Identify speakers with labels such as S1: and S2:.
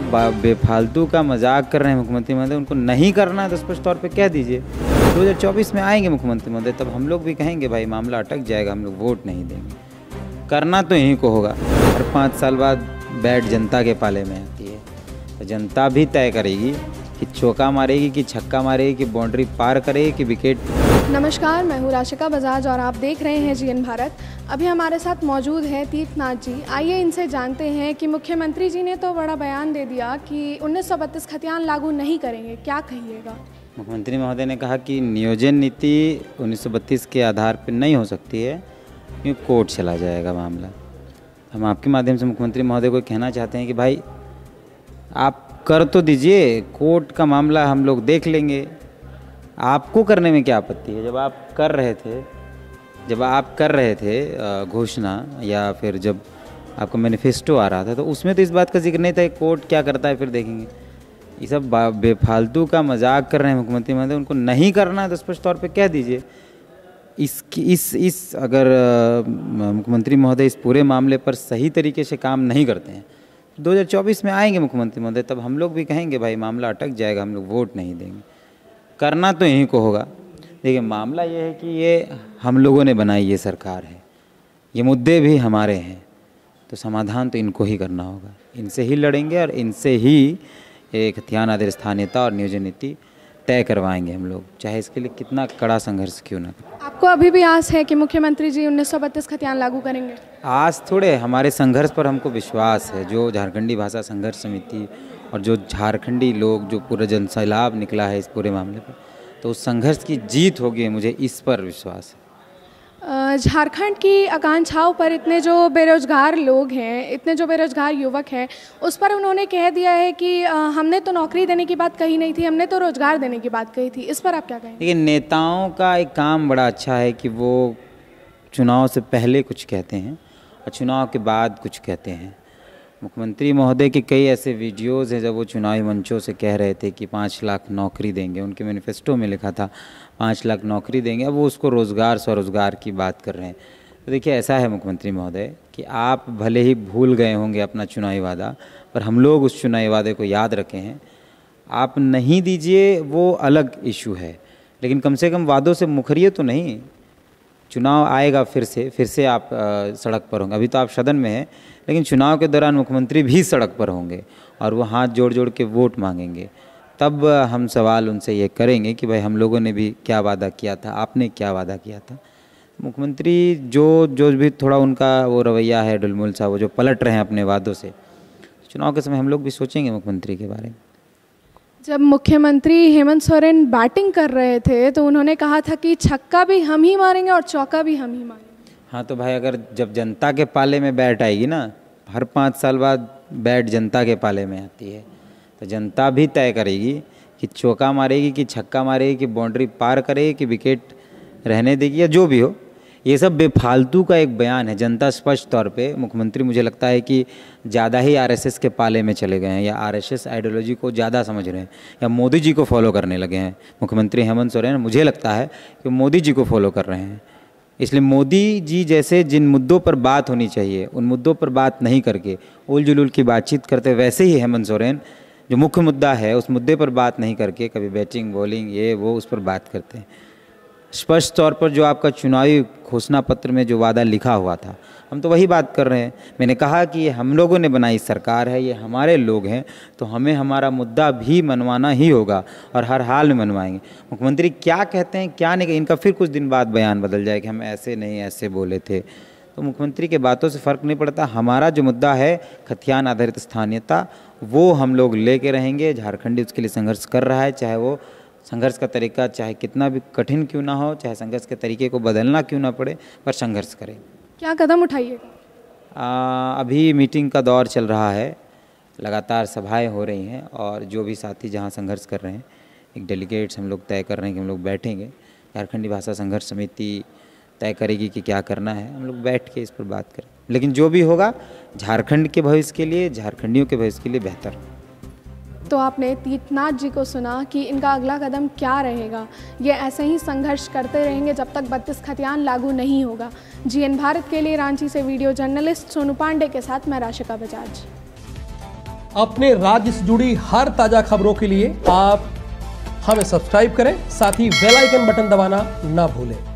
S1: सब बेफालतू का मजाक कर रहे हैं मुख्यमंत्री महोदय उनको नहीं करना है तो स्पष्ट तौर पर कह दीजिए 2024 में आएंगे मुख्यमंत्री महोदय तब हम लोग भी कहेंगे भाई मामला अटक जाएगा हम लोग वोट नहीं देंगे करना तो यहीं को होगा हर पाँच साल बाद बैठ जनता के पाले में आती है तो जनता भी तय करेगी कि चौका मारेगी कि छक्का मारेगी कि बाउंड्री पार करेगी कि विकेट
S2: नमस्कार मैं हूँ राशिका बजाज और आप देख रहे हैं जीएन भारत अभी हमारे साथ मौजूद हैं तीर्थनाथ जी आइए इनसे जानते हैं कि मुख्यमंत्री जी ने तो बड़ा बयान दे दिया कि बत्तीस खतियान लागू नहीं करेंगे क्या कहिएगा
S1: मुख्यमंत्री महोदय ने कहा कि नियोजन नीति उन्नीस के आधार पर नहीं हो सकती है क्योंकि कोर्ट चला जाएगा मामला हम आपके माध्यम से मुख्यमंत्री महोदय को कहना चाहते हैं कि भाई आप कर तो दीजिए कोर्ट का मामला हम लोग देख लेंगे आपको करने में क्या आपत्ति है जब आप कर रहे थे जब आप कर रहे थे घोषणा या फिर जब आपका मैनिफेस्टो आ रहा था तो उसमें तो इस बात का जिक्र नहीं था कोर्ट क्या करता है फिर देखेंगे ये सब बेफालतू का मजाक कर रहे हैं मुख्यमंत्री महोदय उनको नहीं करना है तो स्पष्ट तौर पर कह दीजिए इसकी इस इस अगर मुख्यमंत्री महोदय इस पूरे मामले पर सही तरीके से काम नहीं करते हैं 2024 में आएंगे मुख्यमंत्री महोदय तब हम लोग भी कहेंगे भाई मामला अटक जाएगा हम लोग वोट नहीं देंगे करना तो यहीं को होगा देखिए मामला ये है कि ये हम लोगों ने बनाई ये सरकार है ये मुद्दे भी हमारे हैं तो समाधान तो इनको ही करना होगा इनसे ही लड़ेंगे और इनसे ही एक ध्यान आदर स्थानीयता और नियोजन नीति तय करवाएंगे हम लोग चाहे इसके लिए कितना कड़ा संघर्ष क्यों ना करें
S2: आपको अभी भी आस है कि मुख्यमंत्री जी उन्नीस सौ बत्तीस खतियान लागू करेंगे
S1: आस थोड़े हमारे संघर्ष पर हमको विश्वास है जो झारखंडी भाषा संघर्ष समिति और जो झारखंडी लोग जो पूरा जनसैलाब निकला है इस पूरे मामले पर तो उस संघर्ष की जीत होगी मुझे इस पर विश्वास है
S2: झारखंड की आकांक्षाओं पर इतने जो बेरोज़गार लोग हैं इतने जो बेरोज़गार युवक हैं उस पर उन्होंने कह दिया है कि हमने तो नौकरी देने की बात कही नहीं थी हमने तो रोज़गार देने की बात कही थी इस पर आप क्या कहें
S1: देखिए नेताओं का एक काम बड़ा अच्छा है कि वो चुनाव से पहले कुछ कहते हैं और चुनाव के बाद कुछ कहते हैं मुख्यमंत्री महोदय के कई ऐसे वीडियोस हैं जब वो चुनावी मंचों से कह रहे थे कि पाँच लाख नौकरी देंगे उनके मैनिफेस्टो में लिखा था पाँच लाख नौकरी देंगे अब वो उसको रोज़गार स्वरोज़गार की बात कर रहे हैं तो देखिए ऐसा है मुख्यमंत्री महोदय कि आप भले ही भूल गए होंगे अपना चुनावी वादा पर हम लोग उस चुनावी वादे को याद रखे हैं आप नहीं दीजिए वो अलग इशू है लेकिन कम से कम वादों से मुखरिए तो नहीं चुनाव आएगा फिर से फिर से आप सड़क पर होंगे अभी तो आप सदन में हैं लेकिन चुनाव के दौरान मुख्यमंत्री भी सड़क पर होंगे और वो हाथ जोड़ जोड़ के वोट मांगेंगे तब हम सवाल उनसे ये करेंगे कि भाई हम लोगों ने भी क्या वादा किया था आपने क्या वादा किया था मुख्यमंत्री जो जो भी थोड़ा उनका वो रवैया है डुलमुल सा वो जो पलट रहे हैं अपने वादों से चुनाव के समय हम लोग भी सोचेंगे मुख्यमंत्री के बारे में
S2: जब मुख्यमंत्री हेमंत सोरेन बैटिंग कर रहे थे तो उन्होंने कहा था कि छक्का भी हम ही मारेंगे और चौका भी हम ही मारेंगे
S1: हाँ तो भाई अगर जब जनता के पाले में बैट आएगी ना हर पाँच साल बाद बैट जनता के पाले में आती है तो जनता भी तय करेगी कि चौका मारेगी कि छक्का मारेगी कि बाउंड्री पार करेगी कि विकेट रहने देगी या जो भी हो ये सब बेफालतू का एक बयान है जनता स्पष्ट तौर पे मुख्यमंत्री मुझे लगता है कि ज़्यादा ही आरएसएस के पाले में चले गए हैं या आरएसएस आइडियोलॉजी को ज़्यादा समझ रहे हैं या मोदी जी को फॉलो करने लगे हैं मुख्यमंत्री हेमंत सोरेन मुझे लगता है कि मोदी जी को फॉलो कर रहे हैं इसलिए मोदी जी जैसे जिन मुद्दों पर बात होनी चाहिए उन मुद्दों पर बात नहीं करके उल की बातचीत करते वैसे ही हेमंत सोरेन जो मुख्य मुद्दा है उस मुद्दे पर बात नहीं करके कभी बैटिंग बॉलिंग ये वो उस पर बात करते हैं स्पष्ट तौर पर जो आपका चुनावी घोषणा पत्र में जो वादा लिखा हुआ था हम तो वही बात कर रहे हैं मैंने कहा कि ये हम लोगों ने बनाई सरकार है ये हमारे लोग हैं तो हमें हमारा मुद्दा भी मनवाना ही होगा और हर हाल में मनवाएंगे मुख्यमंत्री क्या कहते हैं क्या नहीं इनका फिर कुछ दिन बाद बयान बदल जाए कि हम ऐसे नहीं ऐसे बोले थे तो मुख्यमंत्री के बातों से फ़र्क नहीं पड़ता हमारा जो मुद्दा है खतियान आधारित स्थानीयता वो हम लोग ले रहेंगे झारखंडी उसके लिए संघर्ष कर रहा है चाहे वो संघर्ष का तरीका चाहे कितना भी कठिन क्यों ना हो चाहे संघर्ष के तरीके को बदलना क्यों ना पड़े पर संघर्ष करें
S2: क्या कदम उठाइएगा
S1: अभी मीटिंग का दौर चल रहा है लगातार सभाएं हो रही हैं और जो भी साथी जहाँ संघर्ष कर रहे हैं एक डेलीगेट्स हम लोग तय कर रहे हैं कि हम लोग बैठेंगे झारखंडी भाषा संघर्ष समिति तय करेगी कि क्या करना है हम लोग बैठ के इस पर बात करें लेकिन जो भी होगा झारखंड के भविष्य के लिए झारखंडियों के भविष्य के लिए बेहतर
S2: तो आपने तीर्थनाथ जी को सुना कि इनका अगला कदम क्या रहेगा ये ऐसे ही संघर्ष करते रहेंगे जब तक बत्तीस खतियान लागू नहीं होगा जी भारत के लिए रांची से वीडियो जर्नलिस्ट सोनू पांडे के साथ मैं राशिका बजाज अपने राज्य से जुड़ी हर ताजा खबरों के लिए आप हमें सब्सक्राइब करें साथ ही बेल आइकन बटन दबाना ना भूलें